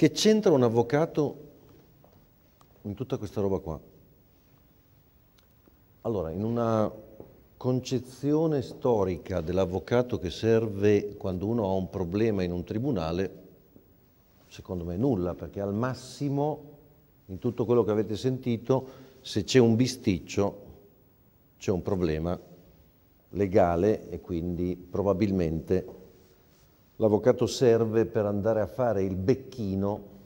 Che c'entra un avvocato in tutta questa roba qua? Allora, in una concezione storica dell'avvocato che serve quando uno ha un problema in un tribunale, secondo me nulla, perché al massimo, in tutto quello che avete sentito, se c'è un bisticcio c'è un problema legale e quindi probabilmente l'avvocato serve per andare a fare il becchino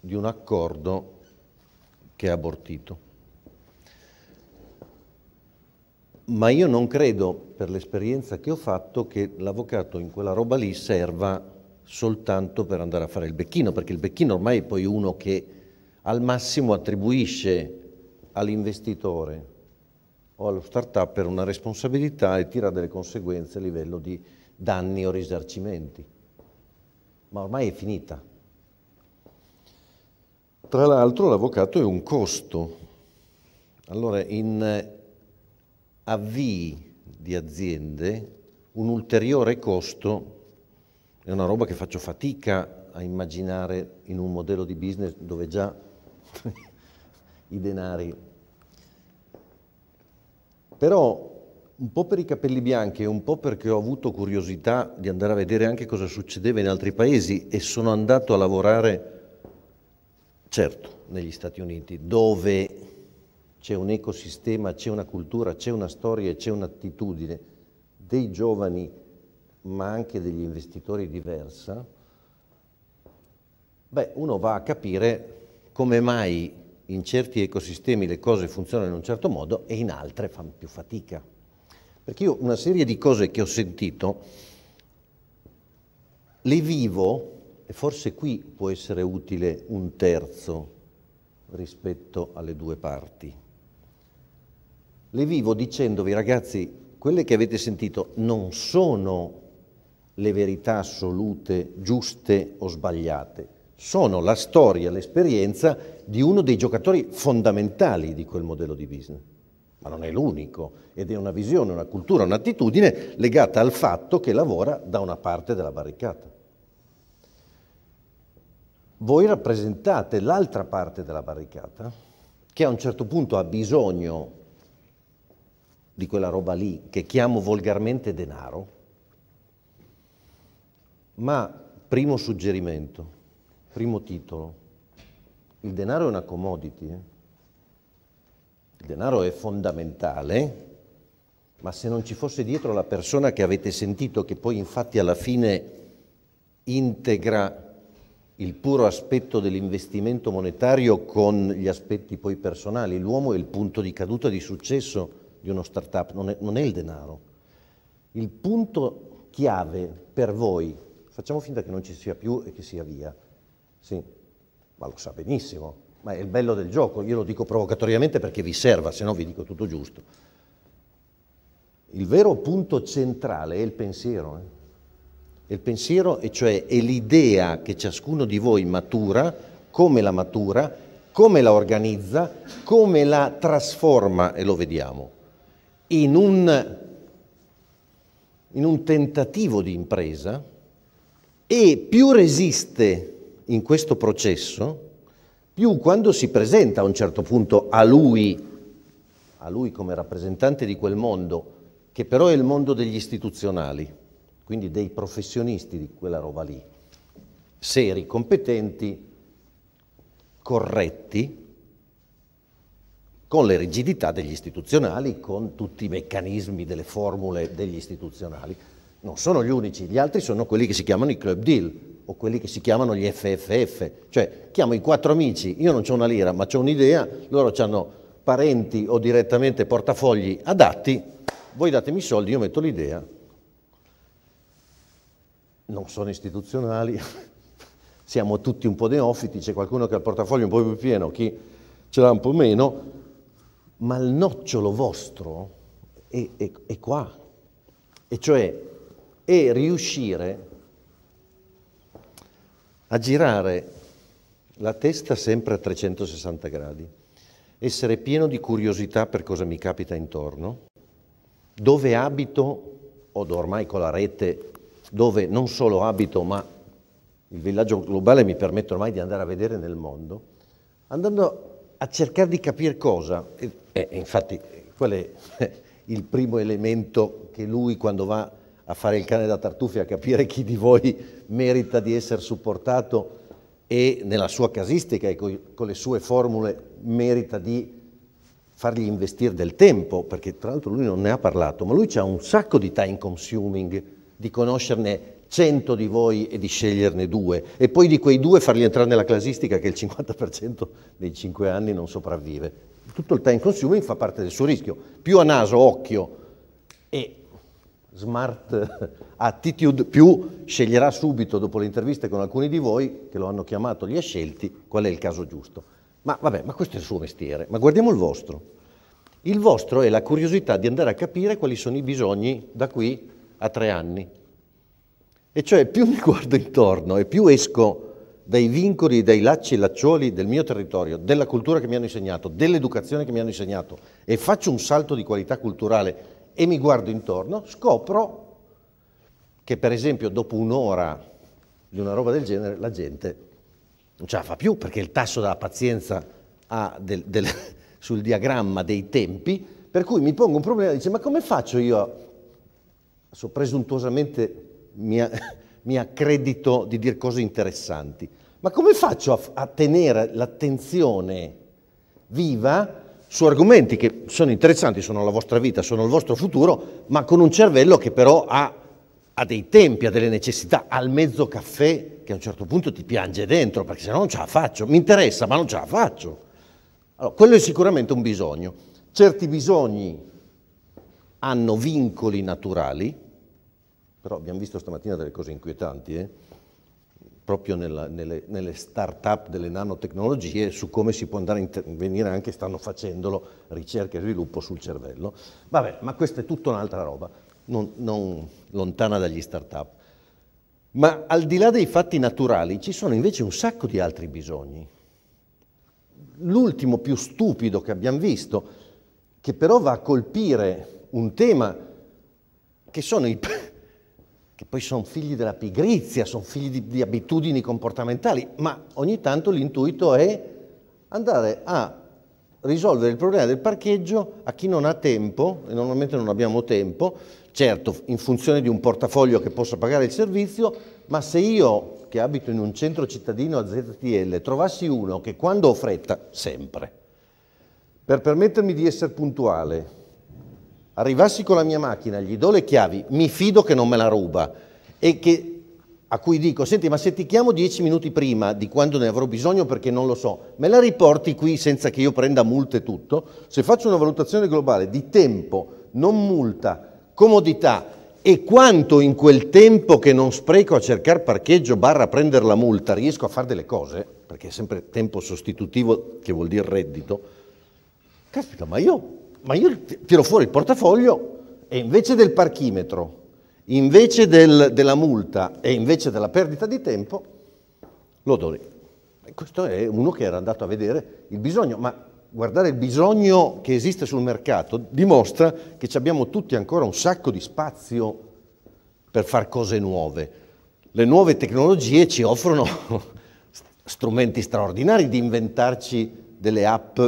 di un accordo che è abortito. Ma io non credo, per l'esperienza che ho fatto, che l'avvocato in quella roba lì serva soltanto per andare a fare il becchino, perché il becchino ormai è poi uno che al massimo attribuisce all'investitore o allo start-up per una responsabilità e tira delle conseguenze a livello di danni o risarcimenti. Ma ormai è finita. Tra l'altro l'avvocato è un costo. Allora, in eh, avvii di aziende, un ulteriore costo è una roba che faccio fatica a immaginare in un modello di business dove già i denari. Però un po' per i capelli bianchi e un po' perché ho avuto curiosità di andare a vedere anche cosa succedeva in altri paesi e sono andato a lavorare, certo, negli Stati Uniti, dove c'è un ecosistema, c'è una cultura, c'è una storia, e c'è un'attitudine dei giovani, ma anche degli investitori diversa, beh, uno va a capire come mai in certi ecosistemi le cose funzionano in un certo modo e in altre fanno più fatica. Perché io una serie di cose che ho sentito le vivo, e forse qui può essere utile un terzo rispetto alle due parti. Le vivo dicendovi ragazzi, quelle che avete sentito non sono le verità assolute, giuste o sbagliate, sono la storia, l'esperienza di uno dei giocatori fondamentali di quel modello di business ma non è l'unico, ed è una visione, una cultura, un'attitudine legata al fatto che lavora da una parte della barricata. Voi rappresentate l'altra parte della barricata che a un certo punto ha bisogno di quella roba lì che chiamo volgarmente denaro, ma primo suggerimento, primo titolo, il denaro è una commodity. Eh? Il denaro è fondamentale, ma se non ci fosse dietro la persona che avete sentito, che poi infatti alla fine integra il puro aspetto dell'investimento monetario con gli aspetti poi personali. L'uomo è il punto di caduta di successo di uno start-up, non, non è, il denaro. Il punto chiave per voi, facciamo finta che non ci sia più e che sia via, sì, ma lo sa benissimo, ma è il bello del gioco, io lo dico provocatoriamente perché vi serva, se no vi dico tutto giusto. Il vero punto centrale è il pensiero. Eh? È il pensiero, e cioè è l'idea che ciascuno di voi matura, come la matura, come la organizza, come la trasforma, e lo vediamo, in un, in un tentativo di impresa e più resiste in questo processo, più quando si presenta a un certo punto a lui, a lui come rappresentante di quel mondo, che però è il mondo degli istituzionali, quindi dei professionisti di quella roba lì, seri, competenti, corretti, con le rigidità degli istituzionali, con tutti i meccanismi delle formule degli istituzionali. Non sono gli unici, gli altri sono quelli che si chiamano i club deal, o quelli che si chiamano gli FFF, cioè chiamo i quattro amici, io non ho una lira ma ho un'idea, loro hanno parenti o direttamente portafogli adatti, voi datemi i soldi, io metto l'idea. Non sono istituzionali, siamo tutti un po' neofiti, c'è qualcuno che ha il portafoglio un po' più pieno, chi ce l'ha un po' meno, ma il nocciolo vostro è, è, è qua, e cioè è riuscire a girare la testa sempre a 360 gradi, essere pieno di curiosità per cosa mi capita intorno, dove abito, o ormai con la rete, dove non solo abito ma il villaggio globale mi permette ormai di andare a vedere nel mondo, andando a cercare di capire cosa, e, e infatti qual è il primo elemento che lui quando va a fare il cane da tartufi, a capire chi di voi merita di essere supportato e nella sua casistica e con le sue formule merita di fargli investire del tempo, perché tra l'altro lui non ne ha parlato, ma lui ha un sacco di time consuming, di conoscerne 100 di voi e di sceglierne due, e poi di quei due fargli entrare nella classifica che il 50% dei 5 anni non sopravvive. Tutto il time consuming fa parte del suo rischio. Più a naso, occhio e smart attitude, più sceglierà subito dopo le interviste con alcuni di voi che lo hanno chiamato gli scelti qual è il caso giusto. Ma vabbè, ma questo è il suo mestiere, ma guardiamo il vostro. Il vostro è la curiosità di andare a capire quali sono i bisogni da qui a tre anni. E cioè più mi guardo intorno e più esco dai vincoli, dai lacci e laccioli del mio territorio, della cultura che mi hanno insegnato, dell'educazione che mi hanno insegnato e faccio un salto di qualità culturale e mi guardo intorno, scopro che per esempio dopo un'ora di una roba del genere la gente non ce la fa più perché il tasso della pazienza ha del, del, sul diagramma dei tempi, per cui mi pongo un problema, dice ma come faccio io, so, presuntuosamente mi, mi accredito di dire cose interessanti, ma come faccio a, a tenere l'attenzione viva su argomenti che sono interessanti, sono la vostra vita, sono il vostro futuro, ma con un cervello che però ha, ha dei tempi, ha delle necessità, al mezzo caffè che a un certo punto ti piange dentro, perché se no non ce la faccio, mi interessa ma non ce la faccio. Allora, quello è sicuramente un bisogno. Certi bisogni hanno vincoli naturali, però abbiamo visto stamattina delle cose inquietanti, eh? proprio nella, nelle, nelle start-up delle nanotecnologie su come si può andare a intervenire anche, stanno facendolo, ricerca e sviluppo sul cervello. Vabbè, ma questa è tutta un'altra roba, non, non lontana dagli start-up. Ma al di là dei fatti naturali ci sono invece un sacco di altri bisogni. L'ultimo più stupido che abbiamo visto, che però va a colpire un tema che sono i, che poi sono figli della pigrizia, sono figli di, di abitudini comportamentali, ma ogni tanto l'intuito è andare a risolvere il problema del parcheggio a chi non ha tempo, e normalmente non abbiamo tempo, certo in funzione di un portafoglio che possa pagare il servizio, ma se io che abito in un centro cittadino a ZTL trovassi uno che quando ho fretta, sempre, per permettermi di essere puntuale, arrivassi con la mia macchina, gli do le chiavi, mi fido che non me la ruba e che a cui dico, senti, ma se ti chiamo dieci minuti prima di quando ne avrò bisogno perché non lo so, me la riporti qui senza che io prenda multe e tutto? Se faccio una valutazione globale di tempo, non multa, comodità e quanto in quel tempo che non spreco a cercare parcheggio barra prendere la multa riesco a fare delle cose, perché è sempre tempo sostitutivo che vuol dire reddito, caspita, ma io ma io tiro fuori il portafoglio e invece del parchimetro, invece del, della multa e invece della perdita di tempo, lo do lì. E questo è uno che era andato a vedere il bisogno, ma guardare il bisogno che esiste sul mercato dimostra che abbiamo tutti ancora un sacco di spazio per fare cose nuove. Le nuove tecnologie ci offrono strumenti straordinari di inventarci delle app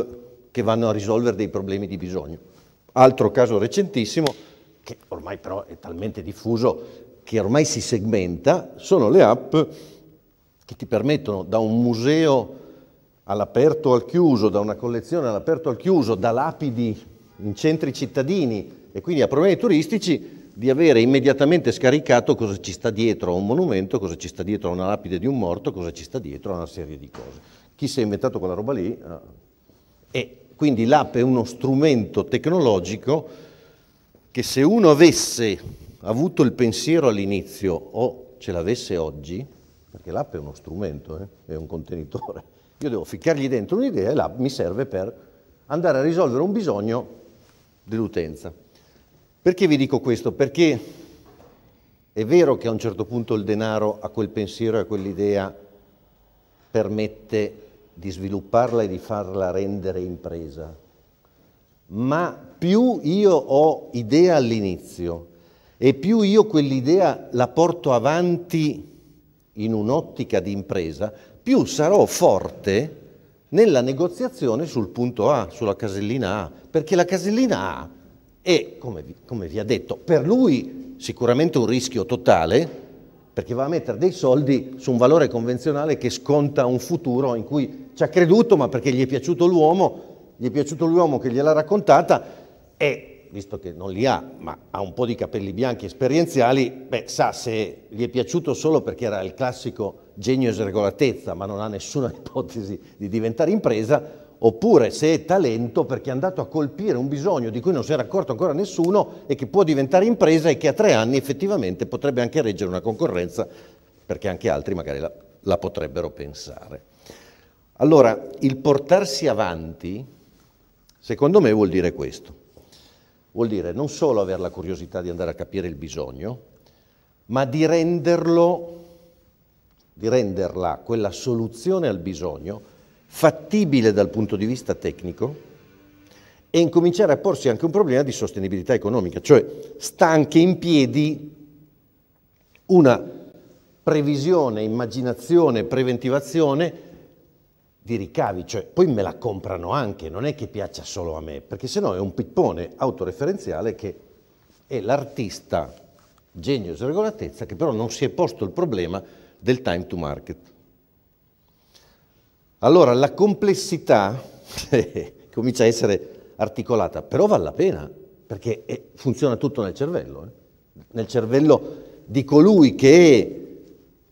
che vanno a risolvere dei problemi di bisogno. Altro caso recentissimo, che ormai però è talmente diffuso che ormai si segmenta, sono le app che ti permettono da un museo all'aperto al chiuso, da una collezione all'aperto al chiuso, da lapidi in centri cittadini e quindi a problemi turistici, di avere immediatamente scaricato cosa ci sta dietro a un monumento, cosa ci sta dietro a una lapide di un morto, cosa ci sta dietro a una serie di cose. Chi si è inventato quella roba lì eh, è quindi l'app è uno strumento tecnologico che se uno avesse avuto il pensiero all'inizio o ce l'avesse oggi, perché l'app è uno strumento, eh? è un contenitore, io devo ficcargli dentro un'idea e l'app mi serve per andare a risolvere un bisogno dell'utenza. Perché vi dico questo? Perché è vero che a un certo punto il denaro a quel pensiero e a quell'idea permette di svilupparla e di farla rendere impresa, ma più io ho idea all'inizio e più io quell'idea la porto avanti in un'ottica di impresa, più sarò forte nella negoziazione sul punto A, sulla casellina A, perché la casellina A è, come vi, come vi, ha detto, per lui sicuramente un rischio totale, perché va a mettere dei soldi su un valore convenzionale che sconta un futuro in cui ci ha creduto, ma perché gli è piaciuto l'uomo, gli è piaciuto l'uomo che gliel'ha raccontata e, visto che non li ha, ma ha un po' di capelli bianchi esperienziali, beh, sa se gli è piaciuto solo perché era il classico genio esergolatezza, ma non ha nessuna ipotesi di diventare impresa, oppure se è talento perché è andato a colpire un bisogno di cui non si era accorto ancora nessuno e che può diventare impresa e che a tre anni effettivamente potrebbe anche reggere una concorrenza perché anche altri magari la, la potrebbero pensare. Allora, il portarsi avanti, secondo me, vuol dire questo. Vuol dire non solo avere la curiosità di andare a capire il bisogno, ma di renderlo, di renderla quella soluzione al bisogno fattibile dal punto di vista tecnico e incominciare a porsi anche un problema di sostenibilità economica, cioè sta anche in piedi una previsione, immaginazione, preventivazione di ricavi, cioè poi me la comprano anche, non è che piaccia solo a me, perché sennò è un pippone autoreferenziale che è l'artista genio e sregolatezza che però non si è posto il problema del time to market. Allora la complessità comincia a essere articolata, però vale la pena, perché funziona tutto nel cervello, eh? nel cervello di colui che è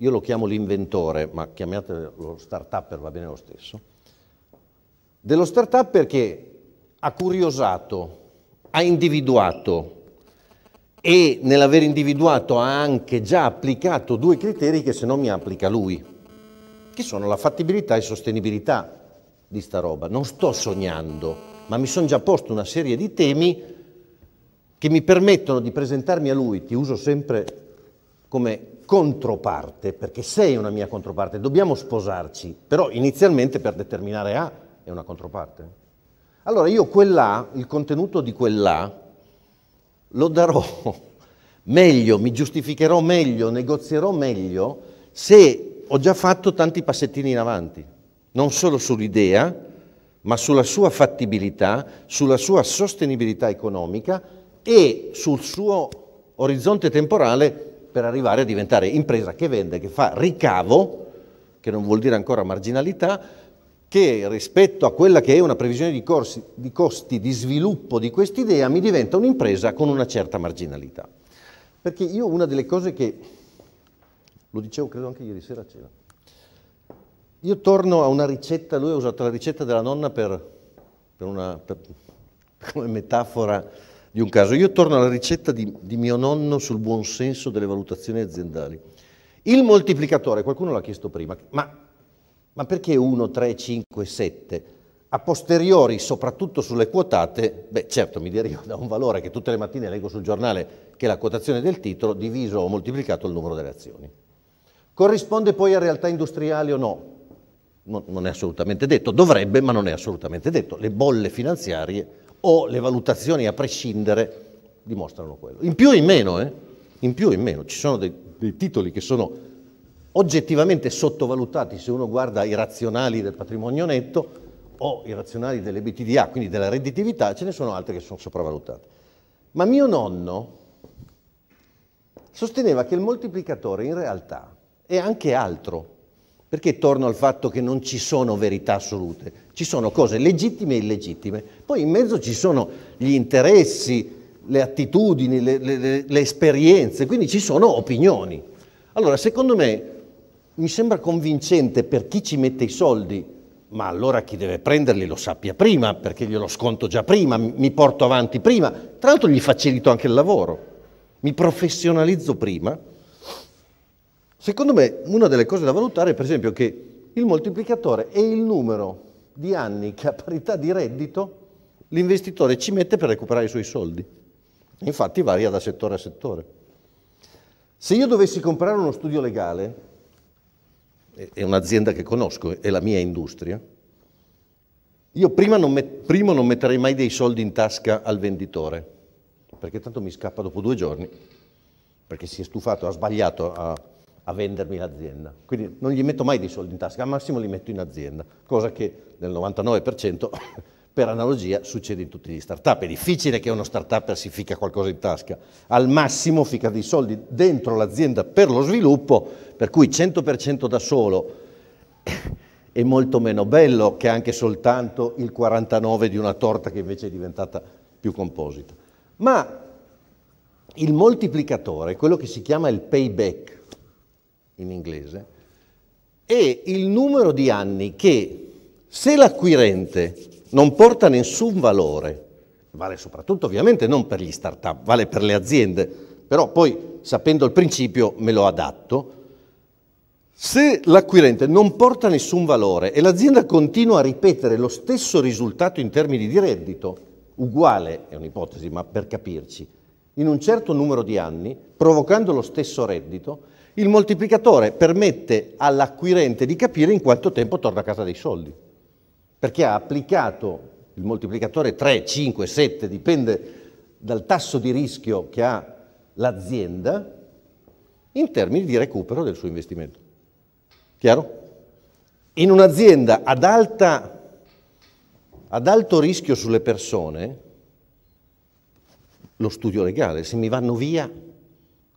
io lo chiamo l'inventore, ma chiamiatelo start-upper, va bene lo stesso, dello start-up perché ha curiosato, ha individuato e nell'aver individuato ha anche già applicato due criteri che se no mi applica lui, che sono la fattibilità e sostenibilità di sta roba. Non sto sognando, ma mi sono già posto una serie di temi che mi permettono di presentarmi a lui, ti uso sempre come controparte, perché sei una mia controparte, dobbiamo sposarci, però inizialmente per determinare A è una controparte. Allora io quell'A, il contenuto di quell'A, lo darò meglio, mi giustificherò meglio, negozierò meglio se ho già fatto tanti passettini in avanti, non solo sull'idea, ma sulla sua fattibilità, sulla sua sostenibilità economica e sul suo orizzonte temporale per arrivare a diventare impresa che vende, che fa ricavo, che non vuol dire ancora marginalità, che rispetto a quella che è una previsione di, corsi, di costi di sviluppo di quest'idea mi diventa un'impresa con una certa marginalità. Perché io una delle cose che, lo dicevo credo anche ieri sera a cena, io torno a una ricetta, lui ha usato la ricetta della nonna per, per una, per, come metafora di un caso. Io torno alla ricetta di, di mio nonno sul buon senso delle valutazioni aziendali. Il moltiplicatore, qualcuno l'ha chiesto prima, ma, ma perché 1, 3, 5, 7? A posteriori, soprattutto sulle quotate, beh certo mi deriva da un valore che tutte le mattine leggo sul giornale, che è la quotazione del titolo, diviso o moltiplicato il numero delle azioni. Corrisponde poi a realtà industriali o no? non è assolutamente detto, dovrebbe ma non è assolutamente detto. Le bolle finanziarie o le valutazioni a prescindere dimostrano quello. In più e in meno, eh? in più e in meno. Ci sono dei, dei titoli che sono oggettivamente sottovalutati se uno guarda i razionali del patrimonio netto o i razionali delle BTDA, quindi della redditività, ce ne sono altri che sono sopravvalutati. Ma mio nonno sosteneva che il moltiplicatore in realtà è anche altro, perché torno al fatto che non ci sono verità assolute, ci sono cose legittime e illegittime. Poi in mezzo ci sono gli interessi, le attitudini, le, le, le esperienze, quindi ci sono opinioni. Allora, secondo me, mi sembra convincente per chi ci mette i soldi, ma allora chi deve prenderli lo sappia prima, perché glielo sconto già prima, mi porto avanti prima, tra l'altro gli facilito anche il lavoro, mi professionalizzo prima. Secondo me una delle cose da valutare è per esempio che il moltiplicatore è il numero di anni che a parità di reddito l'investitore ci mette per recuperare i suoi soldi. Infatti varia da settore a settore. Se io dovessi comprare uno studio legale, è un'azienda che conosco, è la mia industria, io prima non met- primo non metterei mai dei soldi in tasca al venditore, perché tanto mi scappa dopo due giorni, perché si è stufato, ha sbagliato a a vendermi l'azienda. Quindi non gli metto mai dei soldi in tasca, al massimo li metto in azienda, cosa che nel 99% per analogia succede in tutti gli start-up. È difficile che uno start-up si fica qualcosa in tasca, al massimo fica dei soldi dentro l'azienda per lo sviluppo, per cui 100% da solo è molto meno bello che anche soltanto il 49 di una torta che invece è diventata più composita. Ma il moltiplicatore, quello che si chiama il payback, in inglese, è il numero di anni che se l'acquirente non porta nessun valore, vale soprattutto ovviamente non per gli start-up, vale per le aziende, però poi sapendo il principio me lo adatto, se l'acquirente non porta nessun valore e l'azienda continua a ripetere lo stesso risultato in termini di reddito, uguale, è un'ipotesi, ma per capirci, in un certo numero di anni, provocando lo stesso reddito, il moltiplicatore permette all'acquirente di capire in quanto tempo torna a casa dei soldi, perché ha applicato il moltiplicatore 3, 5, 7, dipende dal tasso di rischio che ha l'azienda in termini di recupero del suo investimento. Chiaro? In un'azienda ad, ad, alto rischio sulle persone, lo studio legale, se mi vanno via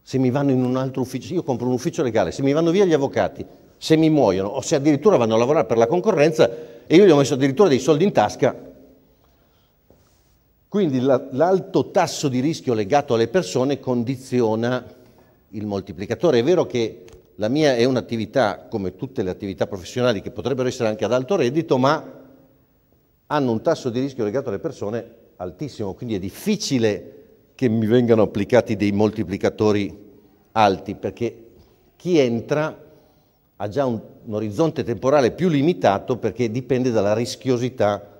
se mi vanno in un altro ufficio, io compro un ufficio legale, se mi vanno via gli avvocati, se mi muoiono o se addirittura vanno a lavorare per la concorrenza e io gli ho messo addirittura dei soldi in tasca. Quindi l'alto tasso di rischio legato alle persone condiziona il moltiplicatore. È vero che la mia è un'attività, come tutte le attività professionali, che potrebbero essere anche ad alto reddito, ma hanno un tasso di rischio legato alle persone altissimo, quindi è difficile che mi vengano applicati dei moltiplicatori alti, perché chi entra ha già un, un orizzonte temporale più limitato perché dipende dalla rischiosità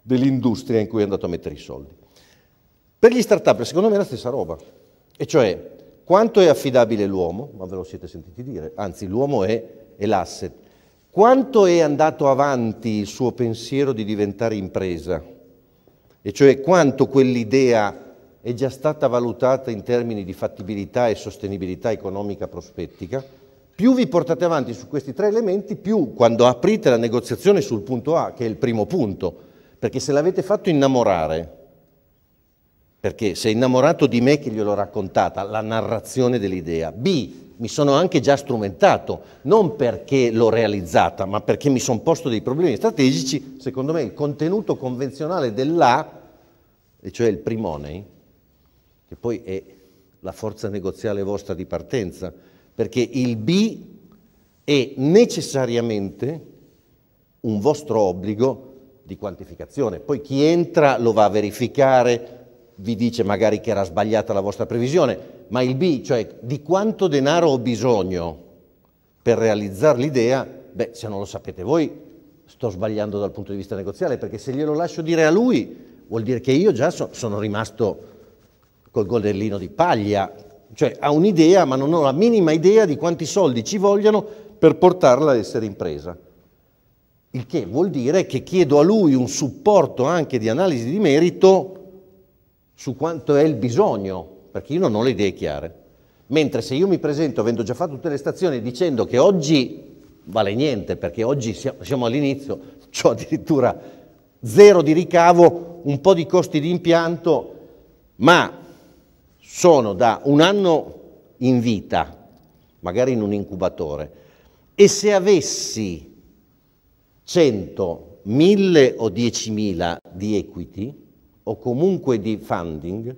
dell'industria in cui è andato a mettere i soldi. Per gli start-up secondo me è la stessa roba, e cioè quanto è affidabile l'uomo, ma ve lo siete sentiti dire, anzi l'uomo è, è l'asset, quanto è andato avanti il suo pensiero di diventare impresa, e cioè quanto quell'idea è già stata valutata in termini di fattibilità e sostenibilità economica prospettica, più vi portate avanti su questi tre elementi, più quando aprite la negoziazione sul punto A, che è il primo punto, perché se l'avete fatto innamorare, perché si è innamorato di me che gliel'ho raccontata, la narrazione dell'idea. B, mi sono anche già strumentato, non perché l'ho realizzata, ma perché mi sono posto dei problemi strategici. Secondo me il contenuto convenzionale dell'A, e cioè il primone, che poi è la forza negoziale vostra di partenza, perché il B è necessariamente un vostro obbligo di quantificazione. Poi chi entra lo va a verificare, vi dice magari che era sbagliata la vostra previsione, ma il B, cioè di quanto denaro ho bisogno per realizzare l'idea, beh, se non lo sapete voi, sto sbagliando dal punto di vista negoziale, perché se glielo lascio dire a lui, vuol dire che io già so, sono rimasto col gonnellino di paglia, cioè ha un'idea ma non ho la minima idea di quanti soldi ci vogliano per portarla ad essere impresa. Il che vuol dire che chiedo a lui un supporto anche di analisi di merito su quanto è il bisogno, perché io non ho le idee chiare. Mentre se io mi presento, avendo già fatto tutte le stazioni, dicendo che oggi vale niente, perché oggi siamo all'inizio, ho addirittura zero di ricavo, un po' di costi di impianto, ma sono da un anno in vita, magari in un incubatore, e se avessi 100, 1000 o 10.000 di equity o comunque di funding,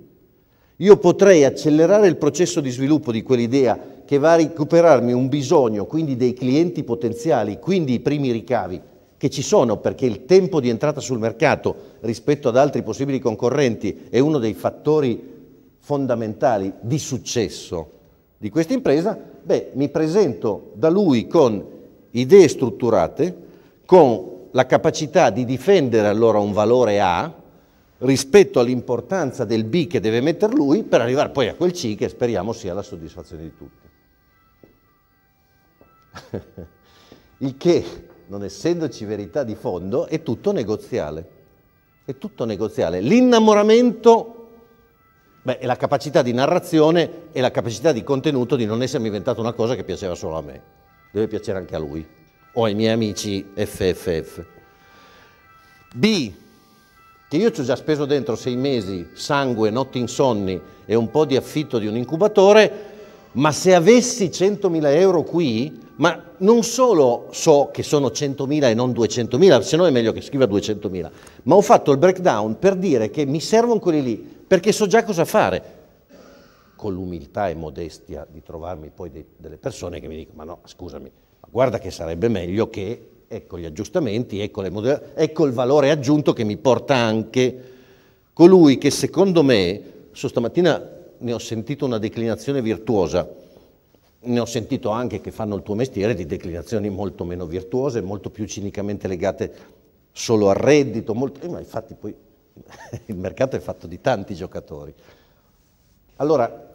io potrei accelerare il processo di sviluppo di quell'idea che va a recuperarmi un bisogno, quindi dei clienti potenziali, quindi i primi ricavi che ci sono perché il tempo di entrata sul mercato rispetto ad altri possibili concorrenti è uno dei fattori fondamentali di successo di questa impresa, beh, mi presento da lui con idee strutturate, con la capacità di difendere allora un valore A rispetto all'importanza del B che deve mettere lui per arrivare poi a quel C che speriamo sia la soddisfazione di tutti. Il che, non essendoci verità di fondo, è tutto negoziale. È tutto negoziale. L'innamoramento Beh, è la capacità di narrazione e la capacità di contenuto di non essermi inventato una cosa che piaceva solo a me. Deve piacere anche a lui o ai miei amici FFF. B, che io ci ho già speso dentro sei mesi, sangue, notti insonni e un po' di affitto di un incubatore, ma se avessi 100.000 euro qui, ma non solo so che sono 100.000 e non 200.000, se no è meglio che scriva 200.000, ma ho fatto il breakdown per dire che mi servono quelli lì, perché so già cosa fare, con l'umiltà e modestia di trovarmi poi dei, delle persone che mi dicono, ma no, scusami, ma guarda che sarebbe meglio che, ecco gli aggiustamenti, ecco, moder- ecco il valore aggiunto che mi porta anche colui che secondo me, so stamattina ne ho sentito una declinazione virtuosa, ne ho sentito anche che fanno il tuo mestiere di declinazioni molto meno virtuose, molto più cinicamente legate solo al reddito, molto, eh, ma infatti poi il mercato è fatto di tanti giocatori. Allora,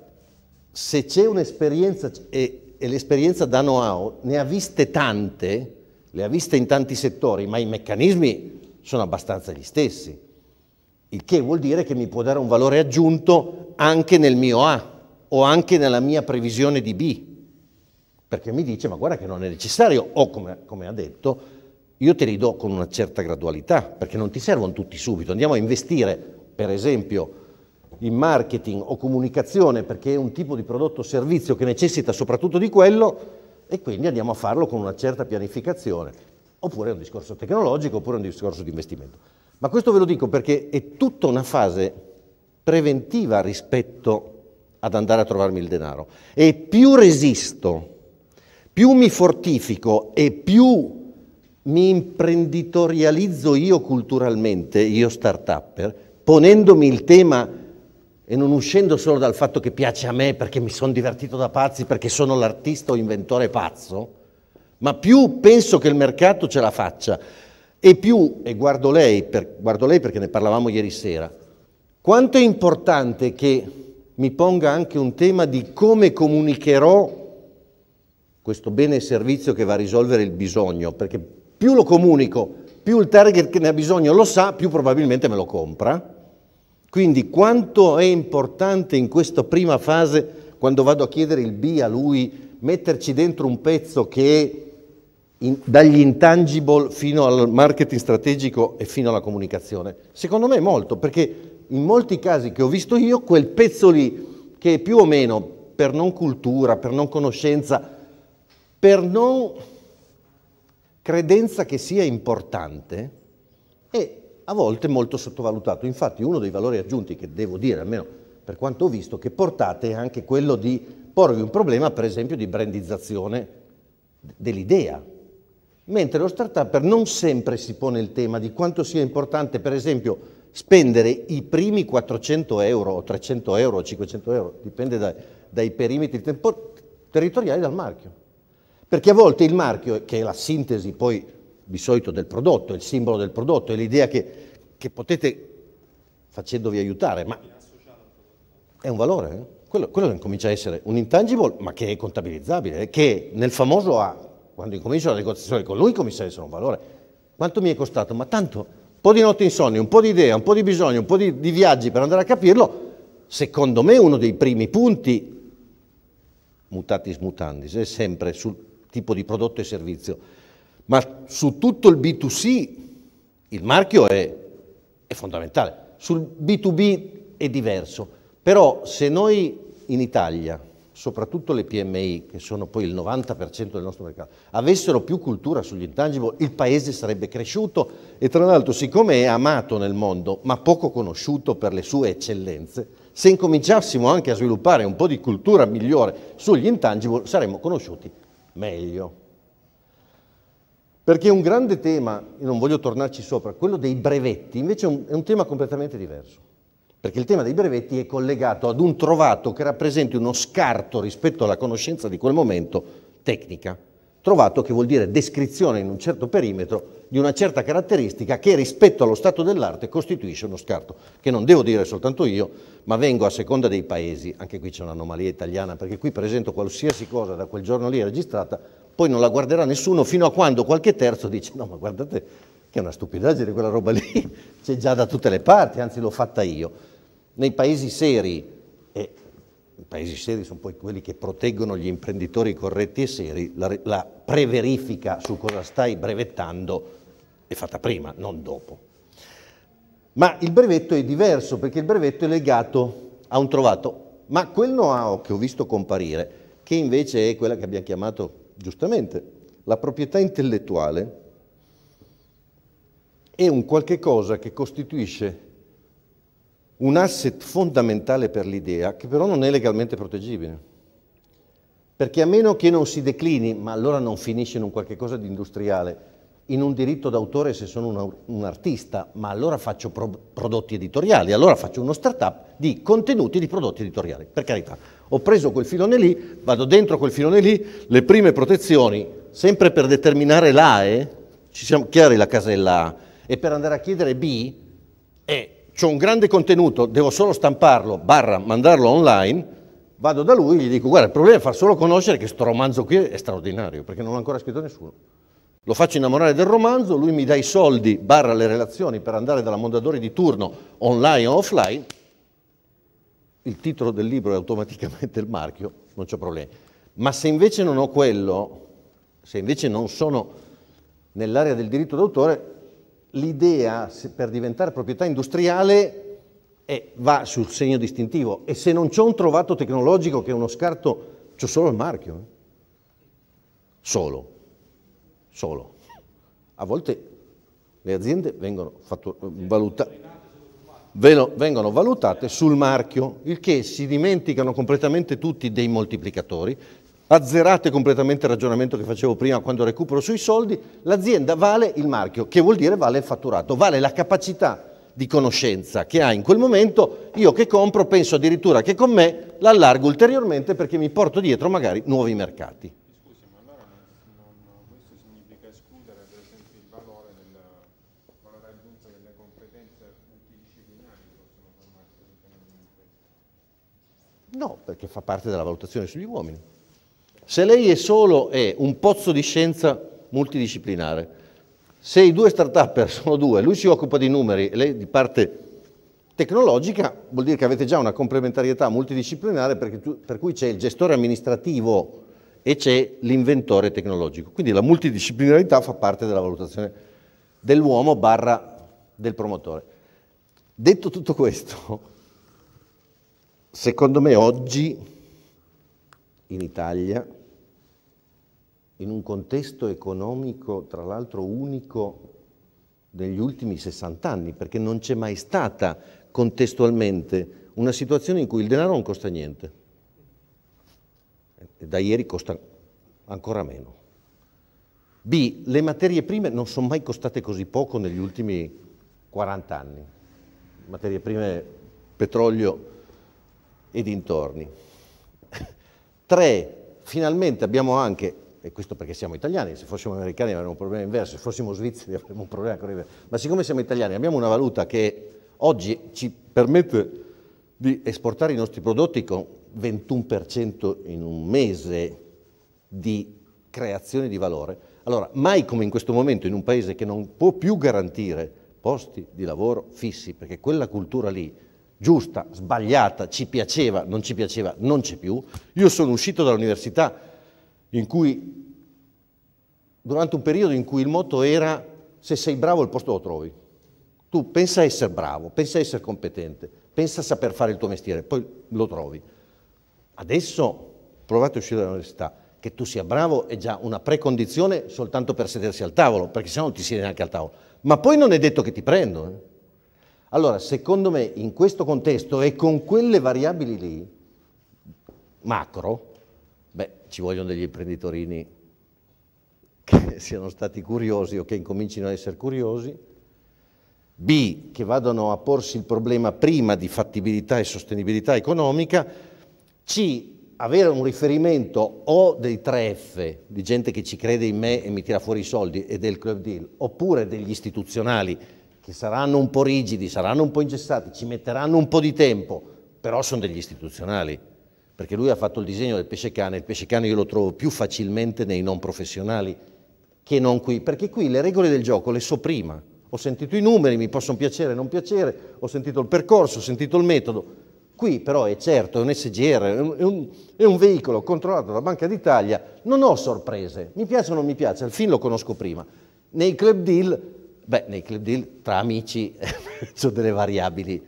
se c'è un'esperienza, e, e l'esperienza da know-how ne ha viste tante, le ha viste in tanti settori, ma i meccanismi sono abbastanza gli stessi il che vuol dire che mi può dare un valore aggiunto anche nel mio A o anche nella mia previsione di B, perché mi dice ma guarda che non è necessario o come, come ha detto io te li do con una certa gradualità perché non ti servono tutti subito, andiamo a investire per esempio in marketing o comunicazione perché è un tipo di prodotto o servizio che necessita soprattutto di quello e quindi andiamo a farlo con una certa pianificazione, oppure è un discorso tecnologico, oppure è un discorso di investimento. Ma questo ve lo dico perché è tutta una fase preventiva rispetto ad andare a trovarmi il denaro. E più resisto, più mi fortifico e più mi imprenditorializzo io culturalmente, io start-upper, ponendomi il tema e non uscendo solo dal fatto che piace a me perché mi sono divertito da pazzi, perché sono l'artista o inventore pazzo, ma più penso che il mercato ce la faccia, e più, e guardo lei, per, guardo lei perché ne parlavamo ieri sera, quanto è importante che mi ponga anche un tema di come comunicherò questo bene e servizio che va a risolvere il bisogno, perché più lo comunico, più il target che ne ha bisogno lo sa, più probabilmente me lo compra. Quindi quanto è importante in questa prima fase, quando vado a chiedere il B a lui, metterci dentro un pezzo che è in, dagli intangible fino al marketing strategico e fino alla comunicazione? Secondo me molto, perché in molti casi che ho visto io, quel pezzo lì che più o meno per non cultura, per non conoscenza, per non credenza che sia importante, è a volte molto sottovalutato. Infatti uno dei valori aggiunti che devo dire, almeno per quanto ho visto, che portate è anche quello di porvi un problema, per esempio, di brandizzazione dell'idea, mentre lo startupper non sempre si pone il tema di quanto sia importante, per esempio, spendere i primi 400 euro, o 300 euro, o 500 euro, dipende dai, dai perimetri territoriali dal marchio. Perché a volte il marchio, che è la sintesi poi di solito del prodotto, il simbolo del prodotto, è l'idea che, che, potete, facendovi aiutare, ma è un valore, eh? quello, quello comincia a essere un intangible, ma che è contabilizzabile, eh? che nel famoso A quando incomincio la negoziazione con lui, i commissari sono un valore. Quanto mi è costato? Ma tanto, un po' di notte insonni, un po' di idea, un po' di bisogno, un po' di, di viaggi per andare a capirlo, secondo me uno dei primi punti mutatis mutandis è sempre sul tipo di prodotto e servizio, ma su tutto il B2C il marchio è, è fondamentale, sul B2B è diverso, però se noi in Italia soprattutto le PMI, che sono poi il 90% del nostro mercato, avessero più cultura sugli intangible, il paese sarebbe cresciuto e tra l'altro siccome è amato nel mondo, ma poco conosciuto per le sue eccellenze, se incominciassimo anche a sviluppare un po' di cultura migliore sugli intangible, saremmo conosciuti meglio. Perché un grande tema, e non voglio tornarci sopra, quello dei brevetti, invece è un, è un tema completamente diverso perché il tema dei brevetti è collegato ad un trovato che rappresenta uno scarto rispetto alla conoscenza di quel momento tecnica. Trovato che vuol dire descrizione in un certo perimetro di una certa caratteristica che rispetto allo stato dell'arte costituisce uno scarto, che non devo dire soltanto io, ma vengo a seconda dei paesi, anche qui c'è un'anomalia italiana, perché qui presento qualsiasi cosa da quel giorno lì registrata, poi non la guarderà nessuno fino a quando qualche terzo dice no ma guardate che è una stupidaggine quella roba lì, c'è già da tutte le parti, anzi l'ho fatta io nei paesi seri, e i paesi seri sono poi quelli che proteggono gli imprenditori corretti e seri, la, la preverifica su cosa stai brevettando è fatta prima, non dopo. Ma il brevetto è diverso perché il brevetto è legato a un trovato, ma quel know-how che ho visto comparire, che invece è quella che abbiamo chiamato giustamente la proprietà intellettuale, è un qualche cosa che costituisce un asset fondamentale per l'idea che però non è legalmente proteggibile. Perché a meno che non si declini, ma allora non finisce in un qualche cosa di industriale, in un diritto d'autore se sono un, un, artista, ma allora faccio pro, prodotti editoriali, allora faccio uno startup di contenuti di prodotti editoriali, per carità. Ho preso quel filone lì, vado dentro quel filone lì, le prime protezioni, sempre per determinare l'AE, ci siamo chiari la casella A, e per andare a chiedere B, è ho un grande contenuto, devo solo stamparlo, barra, mandarlo online, vado da lui e gli dico, guarda, il problema è far solo conoscere che questo romanzo qui è straordinario, perché non l'ha ancora scritto nessuno. Lo faccio innamorare del romanzo, lui mi dà i soldi, barra le relazioni per andare dalla Mondadori di turno, online o offline, il titolo del libro è automaticamente il marchio, non c'è problema. Ma se invece non ho quello, se invece non sono nell'area del diritto d'autore, l'idea per diventare proprietà industriale eh, va sul segno distintivo e se non c'è un trovato tecnologico che è uno scarto, c'è solo il marchio. Eh. Solo, solo. A volte le aziende vengono, fattu- valuta- vengono valutate sul marchio, il che si dimenticano completamente tutti dei moltiplicatori, azzerate completamente il ragionamento che facevo prima quando recupero sui soldi, l'azienda vale il marchio, che vuol dire vale il fatturato, vale la capacità di conoscenza che ha in quel momento, io che compro penso addirittura che con me l'allargo ulteriormente perché mi porto dietro magari nuovi mercati. Scusi, ma allora non, non, questo significa escludere per esempio il valore, del, valore aggiunto delle competenze multidisciplinari che possono formarsi all'interno dell'impresa? No, perché fa parte della valutazione sugli uomini. Se lei è solo è un pozzo di scienza multidisciplinare, se i due start-up sono due, lui si occupa di numeri e lei di parte tecnologica, vuol dire che avete già una complementarietà multidisciplinare tu, per cui c'è il gestore amministrativo e c'è l'inventore tecnologico. Quindi la multidisciplinarità fa parte della valutazione dell'uomo barra del promotore. Detto tutto questo, secondo me oggi in Italia in un contesto economico tra l'altro unico degli ultimi 60 anni, perché non c'è mai stata contestualmente una situazione in cui il denaro non costa niente. Da ieri costa ancora meno. B. Le materie prime non sono mai costate così poco negli ultimi 40 anni. Materie prime, petrolio e dintorni. 3. Finalmente abbiamo anche e questo perché siamo italiani, se fossimo americani avremmo un problema inverso, se fossimo svizzeri avremmo un problema con inverso, ma siccome siamo italiani abbiamo una valuta che oggi ci permette di esportare i nostri prodotti con 21% in un mese di creazione di valore, allora mai come in questo momento in un paese che non può più garantire posti di lavoro fissi, perché quella cultura lì giusta, sbagliata, ci piaceva, non ci piaceva, non c'è più. Io sono uscito dall'università in cui, durante un periodo in cui il motto era se sei bravo il posto lo trovi. Tu pensa a essere bravo, pensa a essere competente, pensa a saper fare il tuo mestiere, poi lo trovi. Adesso provate a uscire dall'università, che tu sia bravo è già una precondizione soltanto per sedersi al tavolo, perché se no non ti siedi neanche al tavolo. Ma poi non è detto che ti prendono. Eh? Allora, secondo me, in questo contesto e con quelle variabili lì, macro, ci vogliono degli imprenditorini che siano stati curiosi o che incomincino a essere curiosi, B, che vadano a porsi il problema prima di fattibilità e sostenibilità economica, C, avere un riferimento o dei 3F, di gente che ci crede in me e mi tira fuori i soldi, e del club deal, oppure degli istituzionali che saranno un po' rigidi, saranno un po' ingessati, ci metteranno un po' di tempo, però sono degli istituzionali perché lui ha fatto il disegno del pesce cane, il pesce cane io lo trovo più facilmente nei non professionali che non qui, perché qui le regole del gioco le so prima, Ho sentito i numeri, mi possono piacere o non piacere, ho sentito il percorso, ho sentito il metodo. Qui però è certo, è un SGR, è un, è un veicolo controllato dalla Banca d'Italia, non ho sorprese, mi piace o non mi piace, al fin lo conosco prima. Nei club deal, beh, nei club deal tra amici sono delle variabili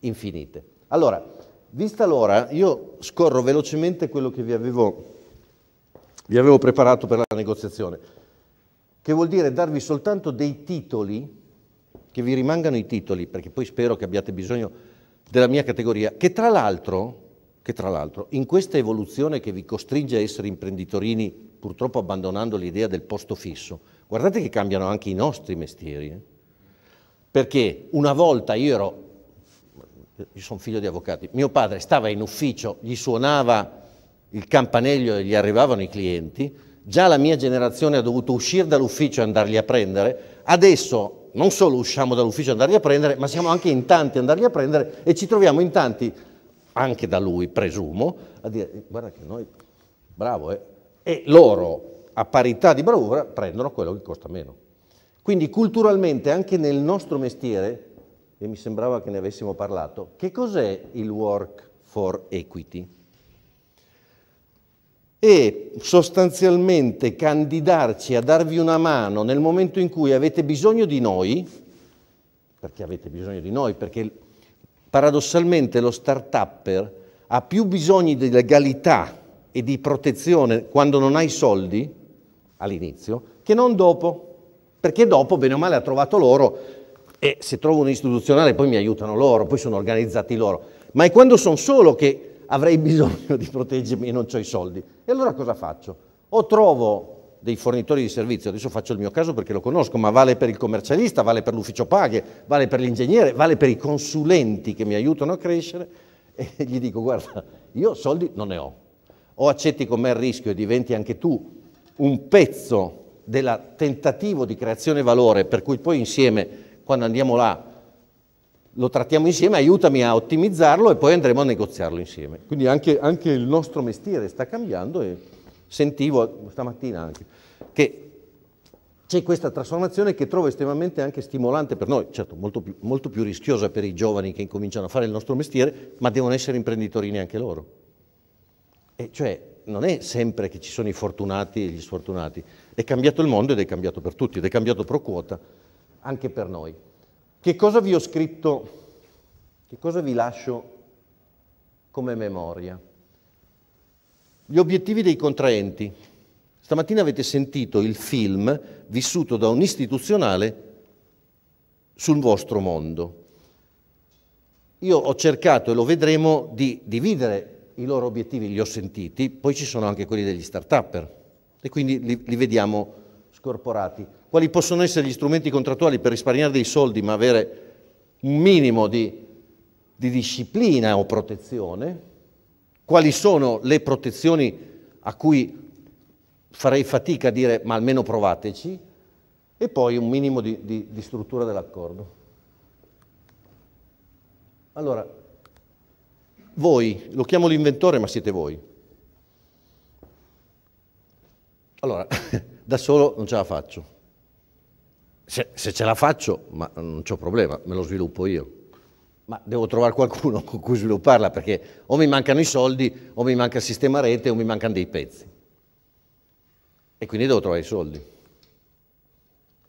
infinite. Allora, Vista l'ora, io scorro velocemente quello che vi avevo, vi avevo preparato per la negoziazione, che vuol dire darvi soltanto dei titoli, che vi rimangano i titoli, perché poi spero che abbiate bisogno della mia categoria, che tra l'altro, che tra l'altro in questa evoluzione che vi costringe a essere imprenditorini, purtroppo abbandonando l'idea del posto fisso, guardate che cambiano anche i nostri mestieri. Eh? Perché una volta io ero io sono figlio di avvocati, mio padre stava in ufficio, gli suonava il campanello e gli arrivavano i clienti, già la mia generazione ha dovuto uscire dall'ufficio e andarli a prendere, adesso non solo usciamo dall'ufficio e andarli a prendere, ma siamo anche in tanti ad andarli a prendere e ci troviamo in tanti, anche da lui presumo, a dire guarda che noi, bravo eh, e loro a parità di bravura prendono quello che costa meno. Quindi culturalmente anche nel nostro mestiere e mi sembrava che ne avessimo parlato. Che cos'è il work for equity? E sostanzialmente candidarci a darvi una mano nel momento in cui avete bisogno di noi, perché avete bisogno di noi, perché paradossalmente lo start-upper ha più bisogno di legalità e di protezione quando non hai soldi, all'inizio, che non dopo, perché dopo bene o male ha trovato loro e se trovo un istituzionale poi mi aiutano loro, poi sono organizzati loro. Ma è quando sono solo che avrei bisogno di proteggermi e non ho i soldi. E allora cosa faccio? O trovo dei fornitori di servizio, adesso faccio il mio caso perché lo conosco, ma vale per il commercialista, vale per l'ufficio paghe, vale per l'ingegnere, vale per i consulenti che mi aiutano a crescere e gli dico guarda, io soldi non ne ho, o accetti con me il rischio e diventi anche tu un pezzo del tentativo di creazione valore per cui poi insieme quando andiamo là lo trattiamo insieme, aiutami a ottimizzarlo e poi andremo a negoziarlo insieme. Quindi anche, anche il nostro mestiere sta cambiando e sentivo stamattina anche che c'è questa trasformazione che trovo estremamente anche stimolante per noi, certo molto più, molto più rischiosa per i giovani che incominciano a fare il nostro mestiere, ma devono essere imprenditorini anche loro. E cioè non è sempre che ci sono i fortunati e gli sfortunati, è cambiato il mondo ed è cambiato per tutti, ed è cambiato pro quota anche per noi. Che cosa vi ho scritto, che cosa vi lascio come memoria? Gli obiettivi dei contraenti. Stamattina avete sentito il film vissuto da un istituzionale sul vostro mondo. Io ho cercato, e lo vedremo, di dividere i loro obiettivi, li ho sentiti, poi ci sono anche quelli degli start-upper e quindi li, li vediamo scorporati quali possono essere gli strumenti contrattuali per risparmiare dei soldi ma avere un minimo di, di disciplina o protezione, quali sono le protezioni a cui farei fatica a dire ma almeno provateci, e poi un minimo di, di, di struttura dell'accordo. Allora, voi, lo chiamo l'inventore, ma siete voi. Allora, da solo non ce la faccio se, se ce la faccio, ma non c'ho problema, me lo sviluppo io. Ma devo trovare qualcuno con cui svilupparla perché o mi mancano i soldi, o mi manca il sistema rete, o mi mancano dei pezzi. E quindi devo trovare i soldi.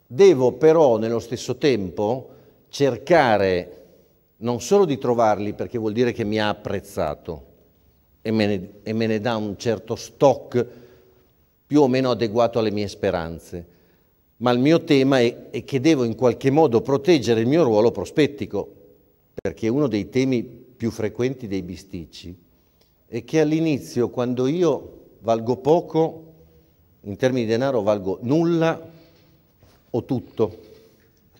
Devo però nello stesso tempo cercare non solo di trovarli perché vuol dire che mi ha apprezzato e me, ne, e me ne, dà un certo stock più o meno adeguato alle mie speranze, ma il mio tema è, è che devo in qualche modo proteggere il mio ruolo prospettico, perché uno dei temi più frequenti dei bisticci è che all'inizio quando io valgo poco, in termini di denaro valgo nulla o tutto,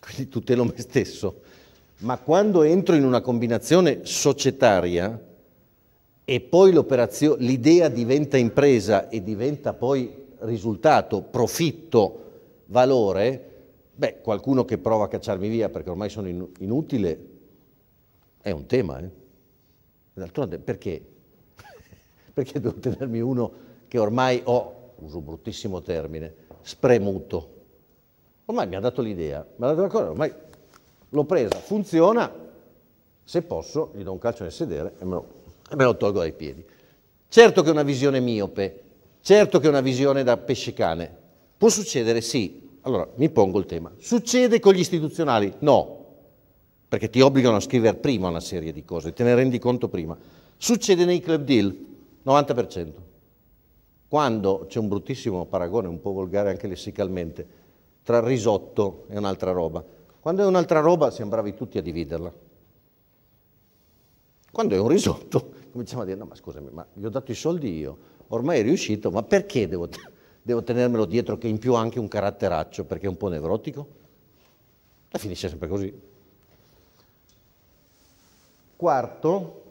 quindi tutelo me stesso, ma quando entro in una combinazione societaria e poi l'idea diventa impresa e diventa poi risultato, profitto, valore, beh, qualcuno che prova a cacciarmi via perché ormai sono in inutile, è un tema. Eh? D'altronde, perché? perché devo tenermi uno che ormai ho, uso un bruttissimo termine, spremuto? Ormai mi ha dato l'idea, mi ha dato ancora, ormai l'ho presa, funziona, se posso gli do un calcio nel sedere e me lo, e me lo tolgo dai piedi. Certo che è una visione miope, certo che è una visione da pesce cane, Può succedere? Sì. Allora, mi pongo il tema. Succede con gli istituzionali? No, perché ti obbligano a scrivere prima una serie di cose, te ne rendi conto prima. Succede nei club deal, 90%. Quando c'è un bruttissimo paragone, un po' volgare anche lessicalmente, tra risotto e un'altra roba. Quando è un'altra roba sembravi tutti a dividerla. Quando è un risotto cominciamo a dire, no ma scusami, ma gli ho dato i soldi io, ormai è riuscito, ma perché devo... Dare? devo tenermelo dietro che in più ha anche un caratteraccio perché è un po' nevrotico? E finisce sempre così. Quarto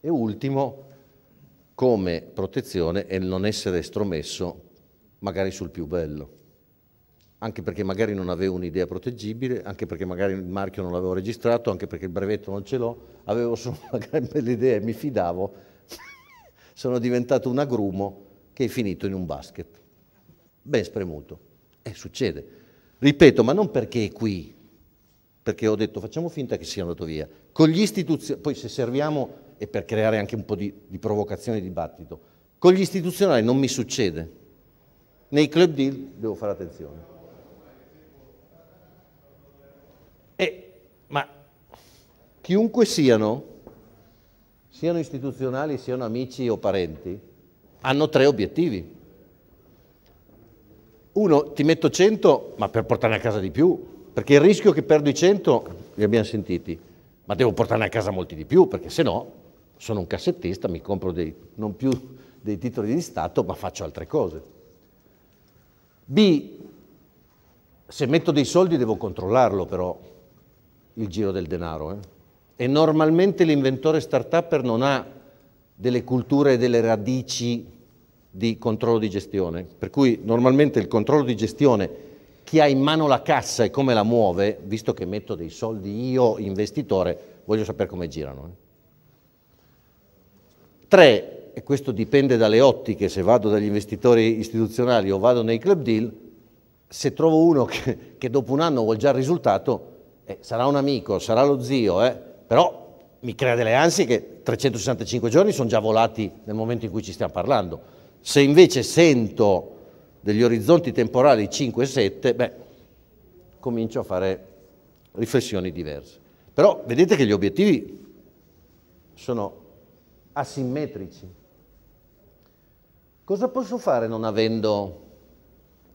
e ultimo, come protezione è il non essere estromesso magari sul più bello, anche perché magari non avevo un'idea proteggibile, anche perché magari il marchio non l'avevo registrato, anche perché il brevetto non ce l'ho, avevo solo magari belle idee, mi fidavo, sono diventato un agrumo che è finito in un basket ben spremuto. E eh, succede. Ripeto, ma non perché è qui, perché ho detto facciamo finta che sia andato via. Con gli istituzionali, poi se serviamo è per creare anche un po' di, di provocazione e dibattito, con gli istituzionali non mi succede. Nei club deal devo fare attenzione. Eh, ma chiunque siano, siano istituzionali, siano amici o parenti, hanno tre obiettivi. Uno, ti metto 100, ma per portarne a casa di più, perché il rischio che perdo i 100, li abbiamo sentiti, ma devo portarne a casa molti di più, perché se no sono un cassettista, mi compro dei, non più dei titoli di Stato, ma faccio altre cose. B, se metto dei soldi devo controllarlo però, il giro del denaro. Eh? E normalmente l'inventore start-upper non ha delle culture e delle radici di controllo di gestione, per cui normalmente il controllo di gestione, chi ha in mano la cassa e come la muove, visto che metto dei soldi io investitore, voglio sapere come girano. Eh. Tre, e questo dipende dalle ottiche, se vado dagli investitori istituzionali o vado nei club deal, se trovo uno che, che dopo un anno vuol già il risultato, eh, sarà un amico, sarà lo zio, eh, però mi crea delle ansie che 365 giorni sono già volati nel momento in cui ci stiamo parlando se invece sento degli orizzonti temporali 5 e 7, beh, comincio a fare riflessioni diverse. Però vedete che gli obiettivi sono asimmetrici. Cosa posso fare non avendo